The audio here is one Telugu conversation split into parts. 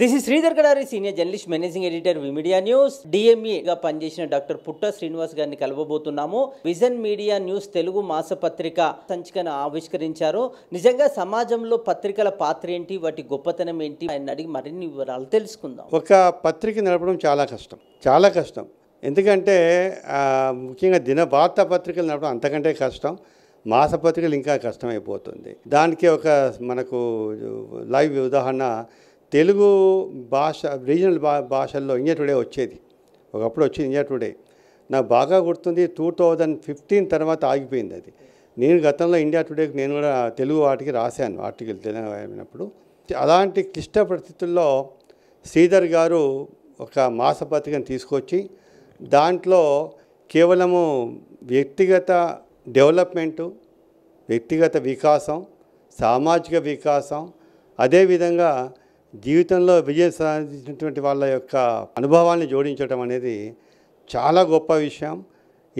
this is Sridhar Kadari senior journalist managing editor media news డిఎంఈగా పనిచేసిన డాక్టర్ పుట్ట శ్రీనివాస్ గారిని కలవబోతున్నాము విజన్ మీడియా న్యూస్ తెలుగు మాసపత్రిక సంచికను ఆవిష్కరించారు నిజంగా సమాజంలో పత్రికల పాత్ర ఏంటి వాటి గొప్పతనం ఏంటి ఆయన అడిగి మరిన్ని వివరాలు తెలుసుకుందాం ఒక పత్రిక నడపడం చాలా కష్టం చాలా కష్టం ఎందుకంటే ముఖ్యంగా దిన వార్తాపత్రికలు నడపడం అంతకంటే కష్టం మాసపత్రికలు ఇంకా కష్టమైపోతుంది దానికి ఒక మనకు లైవ్ ఉదాహరణ తెలుగు భాష రీజనల్ భా భాషల్లో ఇండియా టుడే వచ్చేది ఒకప్పుడు వచ్చింది ఇండియా టుడే నాకు బాగా గుర్తుంది టూ థౌజండ్ ఫిఫ్టీన్ తర్వాత ఆగిపోయింది అది నేను గతంలో ఇండియా టుడేకి నేను కూడా తెలుగు వాటికి రాశాను ఆర్టికల్ తెలియనప్పుడు అలాంటి క్లిష్ట పరిస్థితుల్లో శ్రీధర్ గారు ఒక మాసపత్రికను తీసుకొచ్చి దాంట్లో కేవలము వ్యక్తిగత డెవలప్మెంటు వ్యక్తిగత వికాసం సామాజిక వికాసం అదేవిధంగా జీవితంలో విజయం సాధించినటువంటి వాళ్ళ యొక్క అనుభవాన్ని జోడించడం అనేది చాలా గొప్ప విషయం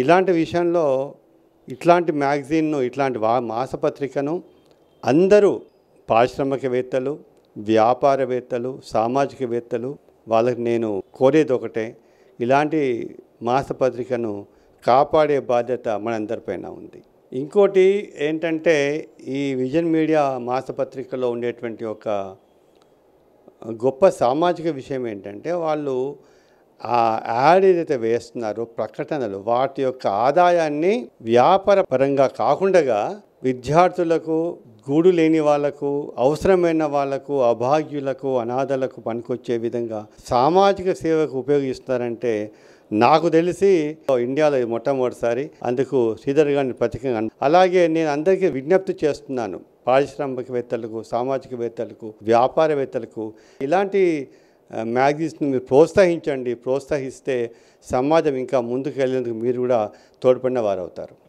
ఇలాంటి విషయంలో ఇట్లాంటి మ్యాగజీన్ను ఇట్లాంటి మాసపత్రికను అందరూ పారిశ్రామికవేత్తలు వ్యాపారవేత్తలు సామాజికవేత్తలు వాళ్ళకి నేను కోరేది ఒకటే ఇలాంటి మాసపత్రికను కాపాడే బాధ్యత మనందరిపైన ఉంది ఇంకోటి ఏంటంటే ఈ విజన్ మీడియా మాసపత్రికలో ఉండేటువంటి ఒక గొప్ప సామాజిక విషయం ఏంటంటే వాళ్ళు ఆ యాడ్ ఏదైతే వేస్తున్నారో ప్రకటనలు వాటి యొక్క ఆదాయాన్ని వ్యాపార పరంగా కాకుండా విద్యార్థులకు గూడు లేని వాళ్లకు అవసరమైన వాళ్లకు అభాగ్యులకు అనాథలకు పనికొచ్చే విధంగా సామాజిక సేవకు ఉపయోగిస్తున్నారంటే నాకు తెలిసి ఇండియాలో మొట్టమొదటిసారి అందుకు శ్రీధర్ గారిని ప్రత్యేకంగా అలాగే నేను అందరికీ విజ్ఞప్తి చేస్తున్నాను పారిశ్రామికవేత్తలకు సామాజికవేత్తలకు వ్యాపారవేత్తలకు ఇలాంటి మ్యాగజైన్స్ని మీరు ప్రోత్సహించండి ప్రోత్సహిస్తే సమాజం ఇంకా ముందుకు వెళ్ళేందుకు మీరు కూడా తోడ్పడిన వారు అవుతారు